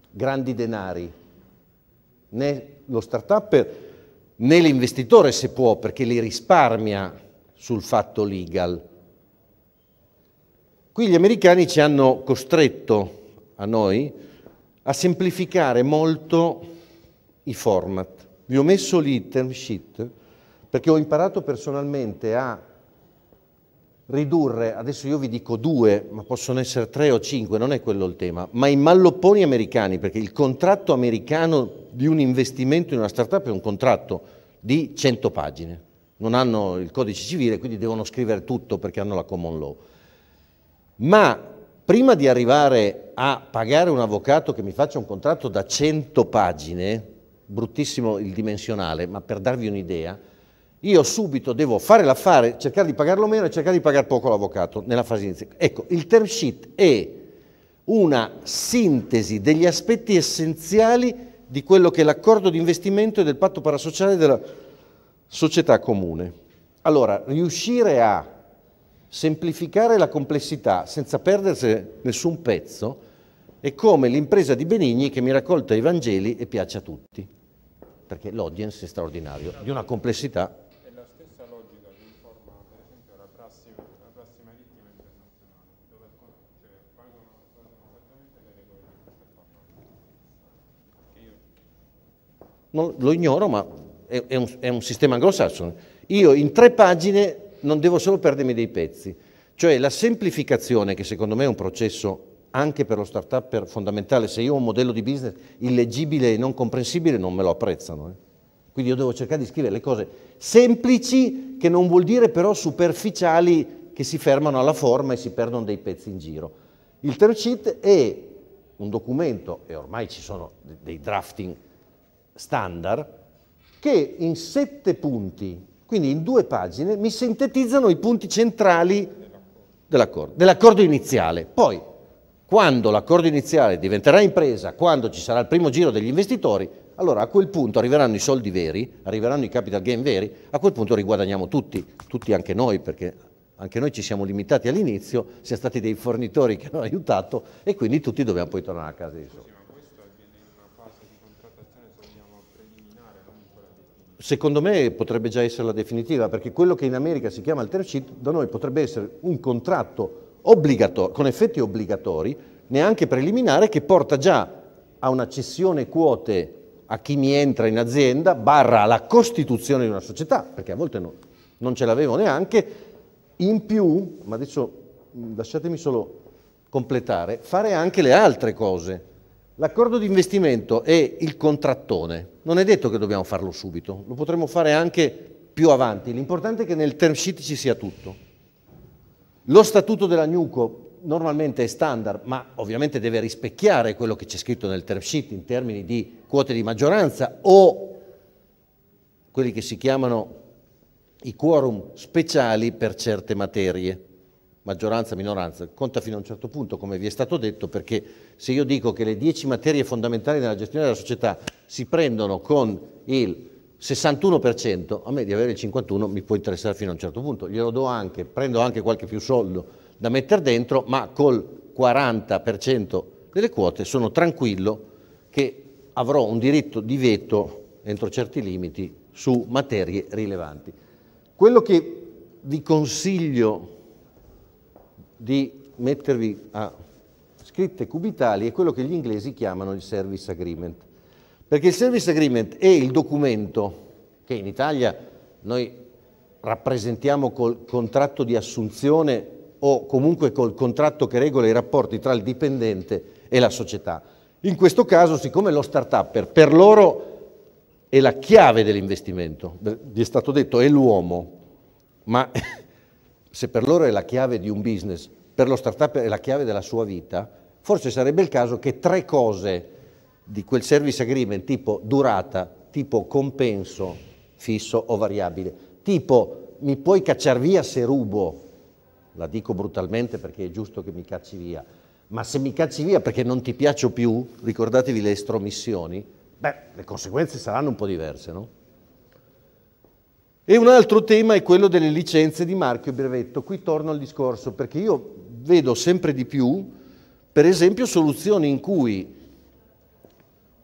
grandi denari? Né lo start-up né l'investitore se può, perché li risparmia sul fatto legal. Qui gli americani ci hanno costretto, a noi, a semplificare molto i format. Vi ho messo lì il term sheet perché ho imparato personalmente a ridurre, adesso io vi dico due, ma possono essere tre o cinque, non è quello il tema, ma i mallopponi americani, perché il contratto americano di un investimento in una startup è un contratto di 100 pagine, non hanno il codice civile, quindi devono scrivere tutto perché hanno la common law ma prima di arrivare a pagare un avvocato che mi faccia un contratto da 100 pagine, bruttissimo il dimensionale, ma per darvi un'idea, io subito devo fare l'affare, cercare di pagarlo meno e cercare di pagare poco l'avvocato nella fase iniziale. Ecco, il term sheet è una sintesi degli aspetti essenziali di quello che è l'accordo di investimento e del patto parasociale della società comune. Allora, riuscire a Semplificare la complessità senza perdersi nessun pezzo è come l'impresa di Benigni che mi raccolta i Vangeli e piace a tutti, perché l'audience è straordinario, di una complessità. È la stessa logica che informa per esempio la prassi, la prassi marittima internazionale, dove cioè, pagano, esattamente le regole di questa Io... lo ignoro, ma è, è, un, è un sistema anglosassone. Io in tre pagine non devo solo perdermi dei pezzi. Cioè la semplificazione, che secondo me è un processo anche per lo start-up fondamentale, se io ho un modello di business illeggibile e non comprensibile non me lo apprezzano. Eh. Quindi io devo cercare di scrivere le cose semplici, che non vuol dire però superficiali che si fermano alla forma e si perdono dei pezzi in giro. Il term sheet è un documento, e ormai ci sono dei drafting standard, che in sette punti quindi in due pagine mi sintetizzano i punti centrali dell'accordo, dell'accordo iniziale. Poi, quando l'accordo iniziale diventerà impresa, quando ci sarà il primo giro degli investitori, allora a quel punto arriveranno i soldi veri, arriveranno i capital gain veri, a quel punto riguadagniamo tutti, tutti anche noi, perché anche noi ci siamo limitati all'inizio, siamo stati dei fornitori che hanno aiutato e quindi tutti dobbiamo poi tornare a casa di soldi. Secondo me potrebbe già essere la definitiva, perché quello che in America si chiama il term sheet da noi potrebbe essere un contratto obbligatorio, con effetti obbligatori, neanche preliminare, che porta già a una cessione quote a chi mi entra in azienda, barra la costituzione di una società, perché a volte no, non ce l'avevo neanche, in più, ma adesso lasciatemi solo completare, fare anche le altre cose L'accordo di investimento è il contrattone. Non è detto che dobbiamo farlo subito, lo potremmo fare anche più avanti. L'importante è che nel term sheet ci sia tutto. Lo statuto della Nuco normalmente è standard, ma ovviamente deve rispecchiare quello che c'è scritto nel term sheet in termini di quote di maggioranza o quelli che si chiamano i quorum speciali per certe materie maggioranza, minoranza, conta fino a un certo punto, come vi è stato detto, perché se io dico che le 10 materie fondamentali della gestione della società si prendono con il 61%, a me di avere il 51% mi può interessare fino a un certo punto, glielo do anche, prendo anche qualche più soldo da mettere dentro, ma col 40% delle quote sono tranquillo che avrò un diritto di veto entro certi limiti su materie rilevanti. Quello che vi consiglio di mettervi a scritte cubitali è quello che gli inglesi chiamano il service agreement. Perché il service agreement è il documento che in Italia noi rappresentiamo col contratto di assunzione o comunque col contratto che regola i rapporti tra il dipendente e la società. In questo caso, siccome lo start-upper per loro è la chiave dell'investimento, vi è stato detto è l'uomo, ma se per loro è la chiave di un business, per lo startup è la chiave della sua vita, forse sarebbe il caso che tre cose di quel service agreement tipo durata, tipo compenso fisso o variabile, tipo mi puoi cacciare via se rubo, la dico brutalmente perché è giusto che mi cacci via, ma se mi cacci via perché non ti piaccio più, ricordatevi le estromissioni, beh, le conseguenze saranno un po' diverse, no? E un altro tema è quello delle licenze di marchio e brevetto. Qui torno al discorso perché io vedo sempre di più, per esempio, soluzioni in cui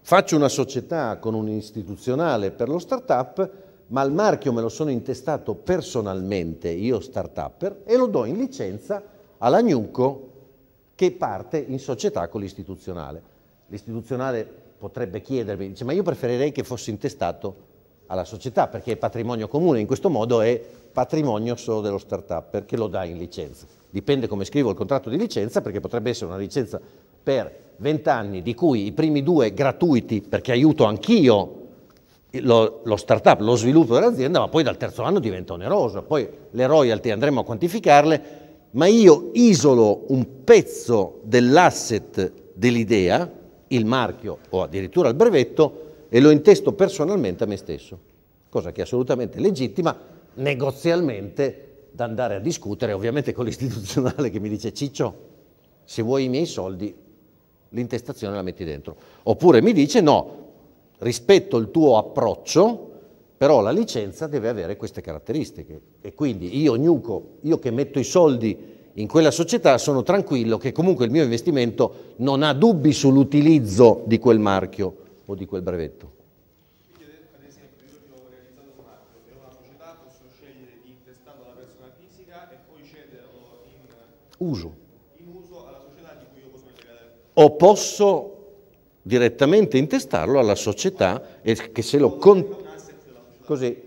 faccio una società con un istituzionale per lo startup, ma il marchio me lo sono intestato personalmente, io startupper, e lo do in licenza all'agnucco che parte in società con l'istituzionale. L'istituzionale potrebbe chiedermi, dice, ma io preferirei che fosse intestato alla società perché è patrimonio comune, in questo modo è patrimonio solo dello startup perché lo dà in licenza. Dipende come scrivo il contratto di licenza perché potrebbe essere una licenza per 20 anni di cui i primi due gratuiti perché aiuto anch'io lo, lo startup, lo sviluppo dell'azienda, ma poi dal terzo anno diventa oneroso, poi le royalty andremo a quantificarle, ma io isolo un pezzo dell'asset dell'idea, il marchio o addirittura il brevetto, e lo intesto personalmente a me stesso, cosa che è assolutamente legittima negozialmente da andare a discutere, ovviamente con l'istituzionale che mi dice Ciccio, se vuoi i miei soldi, l'intestazione la metti dentro. Oppure mi dice no, rispetto il tuo approccio, però la licenza deve avere queste caratteristiche. E quindi io, Gnuco, io che metto i soldi in quella società sono tranquillo che comunque il mio investimento non ha dubbi sull'utilizzo di quel marchio o di quel brevetto. Quindi ad esempio io abbiamo realizzato un marchio per una società posso scegliere di intestarlo alla persona fisica e poi cederlo in uso, in uso alla società di cui io posso legare. O posso direttamente intestarlo alla società e che se lo... Con... Così,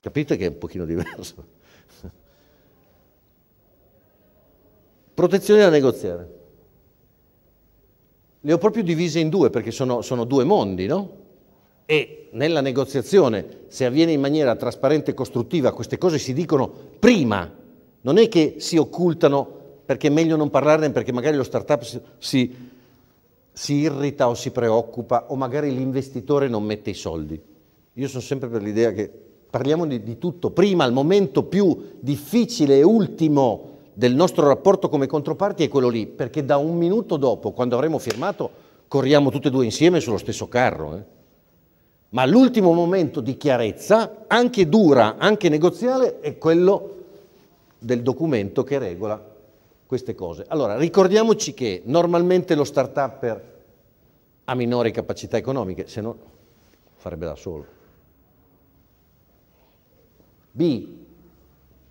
capite che è un pochino diverso. Protezione da negoziare le ho proprio divise in due perché sono, sono due mondi, no? E nella negoziazione, se avviene in maniera trasparente e costruttiva, queste cose si dicono prima, non è che si occultano perché è meglio non parlarne perché magari lo startup si, si, irrita o si preoccupa o magari l'investitore non mette i soldi. Io sono sempre per l'idea che parliamo di, di tutto prima, al momento più difficile e ultimo del nostro rapporto come controparti è quello lì, perché da un minuto dopo, quando avremo firmato, corriamo tutte e due insieme sullo stesso carro. Eh? Ma l'ultimo momento di chiarezza, anche dura, anche negoziale, è quello del documento che regola queste cose. Allora, ricordiamoci che normalmente lo start up ha minori capacità economiche, se no farebbe da solo. B,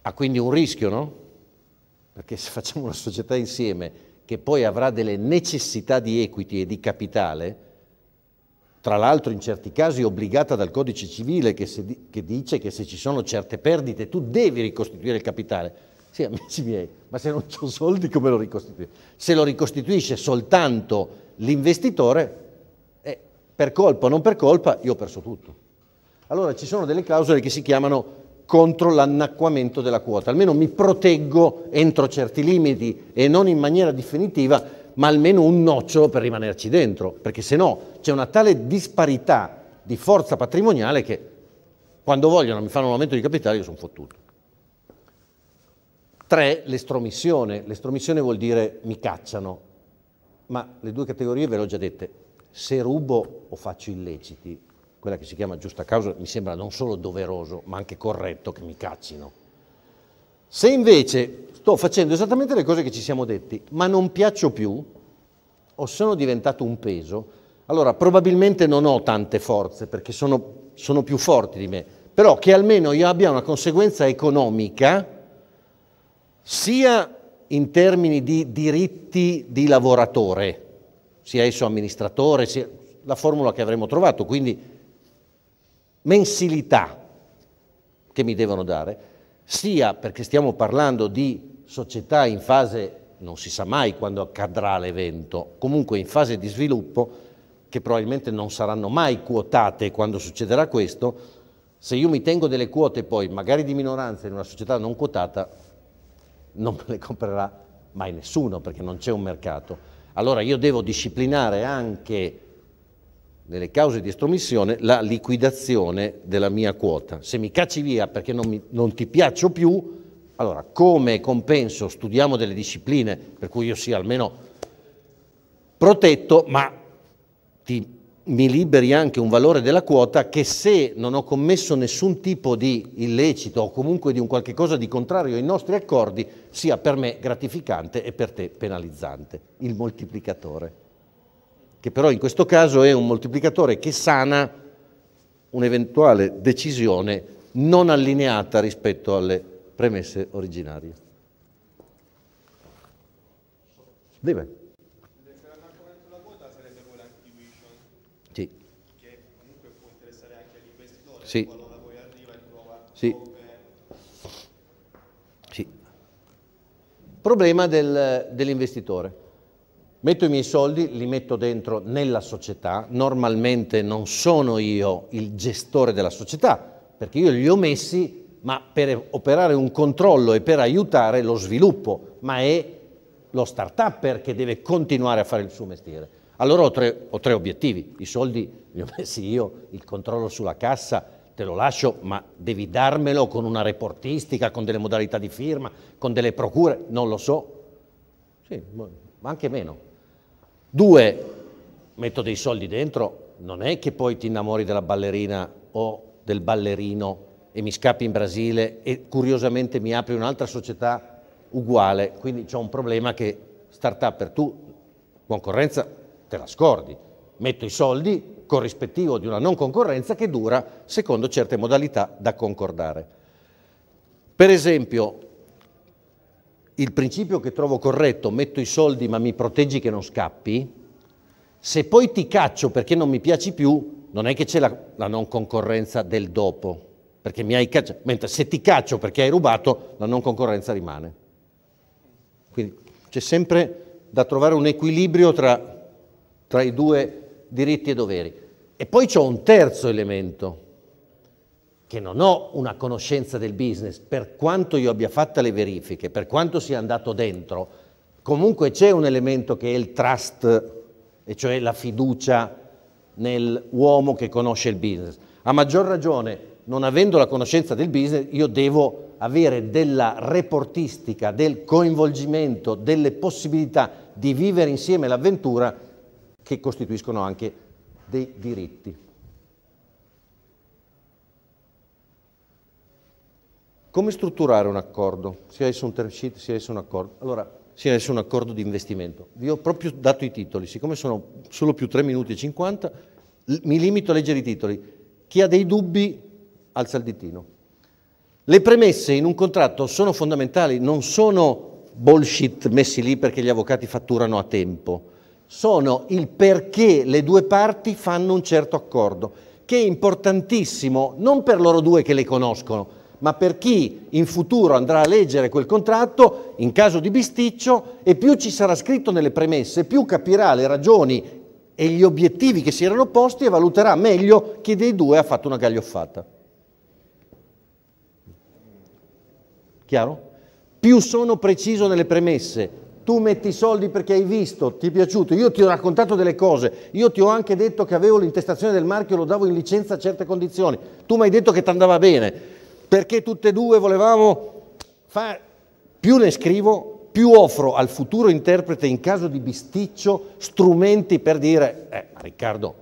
ha quindi un rischio, no? perché se facciamo una società insieme che poi avrà delle necessità di equity e di capitale, tra l'altro in certi casi obbligata dal codice civile che, se, che, dice che se ci sono certe perdite tu devi ricostituire il capitale. Sì, amici miei, ma se non ho soldi come lo ricostituisco? Se lo ricostituisce soltanto l'investitore, eh, per colpa o non per colpa, io ho perso tutto. Allora ci sono delle clausole che si chiamano contro l'annacquamento della quota. Almeno mi proteggo entro certi limiti e non in maniera definitiva, ma almeno un nocciolo per rimanerci dentro, perché se no c'è una tale disparità di forza patrimoniale che quando vogliono mi fanno un aumento di capitale io sono fottuto. Tre, l'estromissione. L'estromissione vuol dire mi cacciano, ma le due categorie ve le ho già dette. Se rubo o faccio illeciti, quella che si chiama giusta causa, mi sembra non solo doveroso, ma anche corretto che mi caccino. Se invece sto facendo esattamente le cose che ci siamo detti, ma non piaccio più, o sono diventato un peso, allora probabilmente non ho tante forze, perché sono, sono più forti di me, però che almeno io abbia una conseguenza economica, sia in termini di diritti di lavoratore, sia esso amministratore, sia la formula che avremmo trovato, quindi mensilità che mi devono dare, sia perché stiamo parlando di società in fase, non si sa mai quando accadrà l'evento, comunque in fase di sviluppo, che probabilmente non saranno mai quotate quando succederà questo, se io mi tengo delle quote poi, magari di minoranza, in una società non quotata, non me le comprerà mai nessuno perché non c'è un mercato. Allora io devo disciplinare anche nelle cause di estromissione la liquidazione della mia quota. Se mi cacci via perché non, mi, non ti piaccio più, allora come compenso studiamo delle discipline per cui io sia almeno protetto, ma ti mi liberi anche un valore della quota che se non ho commesso nessun tipo di illecito o comunque di un qualche cosa di contrario ai nostri accordi sia per me gratificante e per te penalizzante, il moltiplicatore che però in questo caso è un moltiplicatore che sana un'eventuale decisione non allineata rispetto alle premesse originarie. Dime. Sì. Che comunque può interessare anche agli investitori sì. qualora poi arriva e trova sì. Sì. Problema del, dell'investitore. Metto i miei soldi, li metto dentro nella società, normalmente non sono io il gestore della società, perché io li ho messi ma per operare un controllo e per aiutare lo sviluppo, ma è lo start-up che deve continuare a fare il suo mestiere. Allora ho tre, ho tre obiettivi, i soldi li ho messi io, il controllo sulla cassa te lo lascio, ma devi darmelo con una reportistica, con delle modalità di firma, con delle procure, non lo so, sì, ma anche meno. Due, metto dei soldi dentro, non è che poi ti innamori della ballerina o del ballerino e mi scappi in Brasile e curiosamente mi apri un'altra società uguale, quindi c'è un problema che start-up tu, concorrenza, te la scordi. Metto i soldi corrispettivo di una non concorrenza che dura secondo certe modalità da concordare. Per esempio, il principio che trovo corretto, metto i soldi ma mi proteggi che non scappi, se poi ti caccio perché non mi piaci più, non è che c'è la, la non concorrenza del dopo, perché mi hai cacciato, mentre se ti caccio perché hai rubato, la non concorrenza rimane. Quindi c'è sempre da trovare un equilibrio tra, tra i due diritti e doveri. E poi c'è un terzo elemento, che non ho una conoscenza del business, per quanto io abbia fatto le verifiche, per quanto sia andato dentro, comunque c'è un elemento che è il trust, e cioè la fiducia nell'uomo che conosce il business. A maggior ragione, non avendo la conoscenza del business, io devo avere della reportistica, del coinvolgimento, delle possibilità di vivere insieme l'avventura che costituiscono anche dei diritti. Come strutturare un accordo, sia esso un term sheet, sia esso un accordo? Allora, sia esso un accordo di investimento. Vi ho proprio dato i titoli, siccome sono solo più 3 minuti e 50, mi limito a leggere i titoli. Chi ha dei dubbi alza il ditino. Le premesse in un contratto sono fondamentali, non sono bullshit messi lì perché gli avvocati fatturano a tempo, sono il perché le due parti fanno un certo accordo, che è importantissimo non per loro due che le conoscono, ma per chi in futuro andrà a leggere quel contratto, in caso di bisticcio, e più ci sarà scritto nelle premesse, più capirà le ragioni e gli obiettivi che si erano posti e valuterà meglio chi dei due ha fatto una gaglioffata. Chiaro? Più sono preciso nelle premesse, tu metti i soldi perché hai visto, ti è piaciuto, io ti ho raccontato delle cose, io ti ho anche detto che avevo l'intestazione del marchio, lo davo in licenza a certe condizioni, tu mi hai detto che ti andava bene, perché tutte e due volevamo fare, più ne scrivo, più offro al futuro interprete in caso di bisticcio strumenti per dire, eh, Riccardo,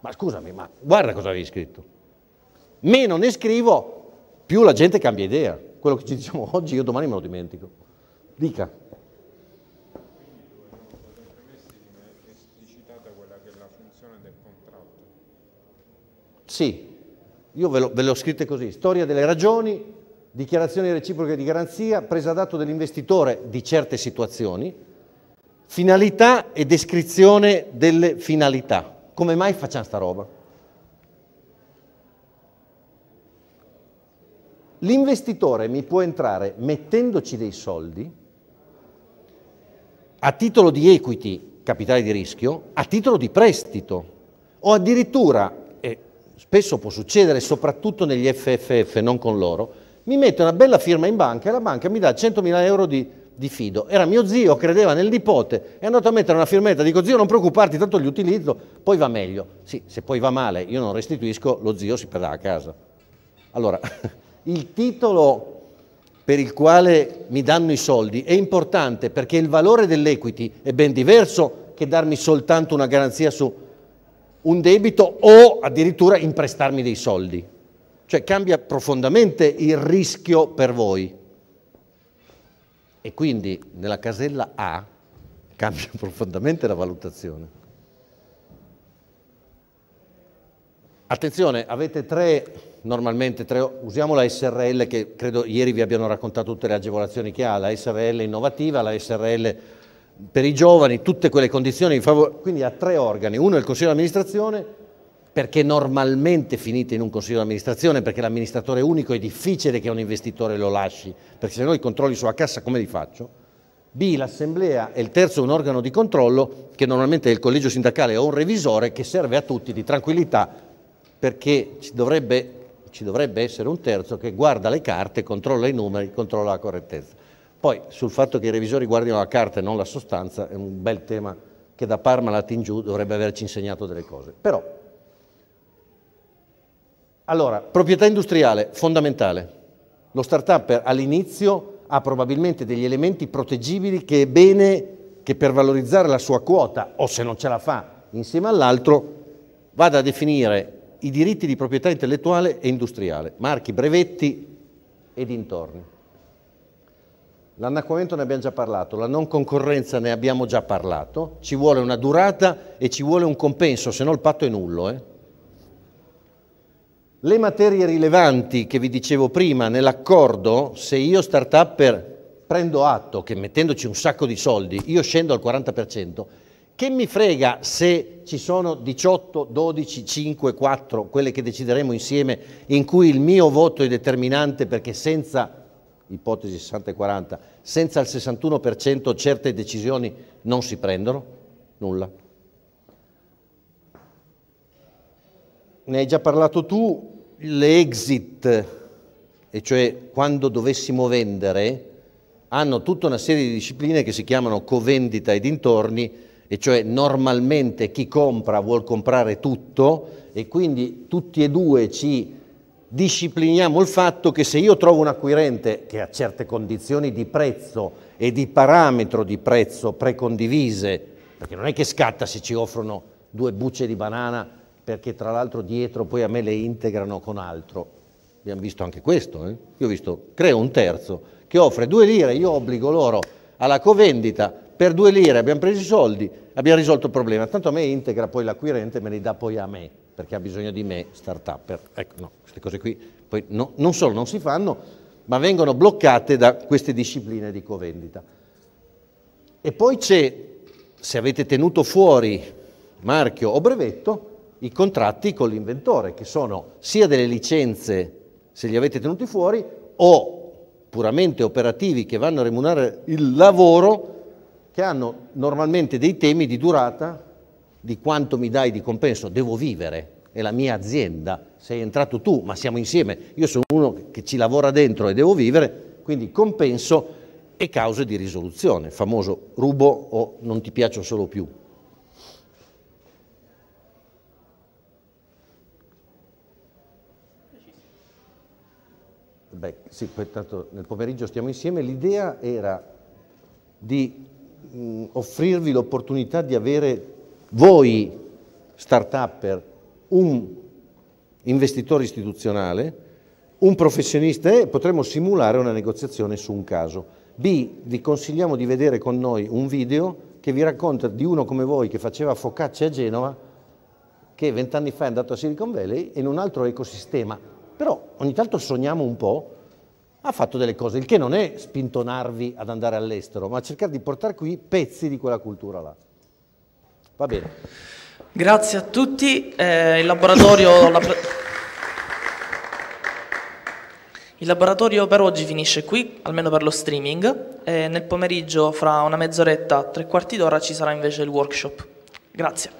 ma scusami, ma guarda cosa avevi scritto. Meno ne scrivo, più la gente cambia idea. Quello che ci diciamo oggi, io domani me lo dimentico. Dica. Sì, io ve, lo, ve le ho scritte così, storia delle ragioni, dichiarazioni reciproche di garanzia, presa d'atto dell'investitore di certe situazioni, finalità e descrizione delle finalità. Come mai facciamo sta roba? L'investitore mi può entrare mettendoci dei soldi a titolo di equity, capitale di rischio, a titolo di prestito o addirittura spesso può succedere, soprattutto negli FFF, non con loro, mi mette una bella firma in banca e la banca mi dà 100.000 euro di, di, fido. Era mio zio, credeva nel nipote, è andato a mettere una firmetta, dico zio non preoccuparti, tanto li utilizzo, poi va meglio. Sì, se poi va male, io non restituisco, lo zio si perderà a casa. Allora, il titolo per il quale mi danno i soldi è importante perché il valore dell'equity è ben diverso che darmi soltanto una garanzia su un debito o addirittura imprestarmi dei soldi. Cioè cambia profondamente il rischio per voi. E quindi nella casella A cambia profondamente la valutazione. Attenzione, avete tre, normalmente tre, usiamo la SRL che credo ieri vi abbiano raccontato tutte le agevolazioni che ha, la SRL innovativa, la SRL per i giovani tutte quelle condizioni di favore, quindi ha tre organi, uno è il Consiglio di amministrazione, perché normalmente finite in un Consiglio di amministrazione, perché l'amministratore unico è difficile che un investitore lo lasci, perché se no i controlli sulla cassa come li faccio? B, l'assemblea e il terzo un organo di controllo che normalmente è il collegio sindacale o un revisore che serve a tutti di tranquillità perché ci dovrebbe, ci dovrebbe essere un terzo che guarda le carte, controlla i numeri, controlla la correttezza. Poi sul fatto che i revisori guardino la carta e non la sostanza è un bel tema che da Parma Latin giù dovrebbe averci insegnato delle cose. Però, allora, proprietà industriale, fondamentale. Lo start-up all'inizio ha probabilmente degli elementi proteggibili che è bene che per valorizzare la sua quota, o se non ce la fa insieme all'altro, vada a definire i diritti di proprietà intellettuale e industriale, marchi, brevetti e dintorni. L'annacquamento ne abbiamo già parlato, la non concorrenza ne abbiamo già parlato, ci vuole una durata e ci vuole un compenso, se no il patto è nullo. Eh? Le materie rilevanti che vi dicevo prima nell'accordo, se io start-upper prendo atto che mettendoci un sacco di soldi io scendo al 40%, che mi frega se ci sono 18, 12, 5, 4, quelle che decideremo insieme, in cui il mio voto è determinante perché senza ipotesi 60 e 40, senza il 61% certe decisioni non si prendono? Nulla. Ne hai già parlato tu, le exit, e cioè quando dovessimo vendere, hanno tutta una serie di discipline che si chiamano covendita e dintorni, e cioè normalmente chi compra vuol comprare tutto e quindi tutti e due ci discipliniamo il fatto che se io trovo un acquirente che ha certe condizioni di prezzo e di parametro di prezzo precondivise, perché non è che scatta se ci offrono due bucce di banana, perché tra l'altro dietro poi a me le integrano con altro. Abbiamo visto anche questo, eh? io ho visto, creo un terzo che offre due lire, io obbligo loro alla covendita, per due lire abbiamo preso i soldi, abbiamo risolto il problema, tanto a me integra poi l'acquirente, e me li dà poi a me perché ha bisogno di me, start-upper. Ecco, no, queste cose qui poi no, non solo non si fanno, ma vengono bloccate da queste discipline di covendita. E poi c'è, se avete tenuto fuori marchio o brevetto, i contratti con l'inventore, che sono sia delle licenze, se li avete tenuti fuori, o puramente operativi che vanno a remunerare il lavoro, che hanno normalmente dei temi di durata di quanto mi dai di compenso, devo vivere, è la mia azienda, sei entrato tu, ma siamo insieme, io sono uno che ci lavora dentro e devo vivere, quindi compenso e cause di risoluzione, famoso rubo o non ti piaccio solo più. Beh, sì, poi tanto nel pomeriggio stiamo insieme, l'idea era di mh, mm, offrirvi l'opportunità di avere voi start-upper, un investitore istituzionale, un professionista e eh, potremmo simulare una negoziazione su un caso. B, vi consigliamo di vedere con noi un video che vi racconta di uno come voi che faceva focacce a Genova, che vent'anni fa è andato a Silicon Valley in un altro ecosistema. Però ogni tanto sogniamo un po', ha fatto delle cose, il che non è spintonarvi ad andare all'estero, ma cercare di portare qui pezzi di quella cultura là. Va bene. Grazie a tutti. Eh, il, laboratorio, la, il, laboratorio, per oggi finisce qui, almeno per lo streaming. Eh, nel pomeriggio, fra una mezz'oretta, tre quarti d'ora, ci sarà invece il workshop. Grazie.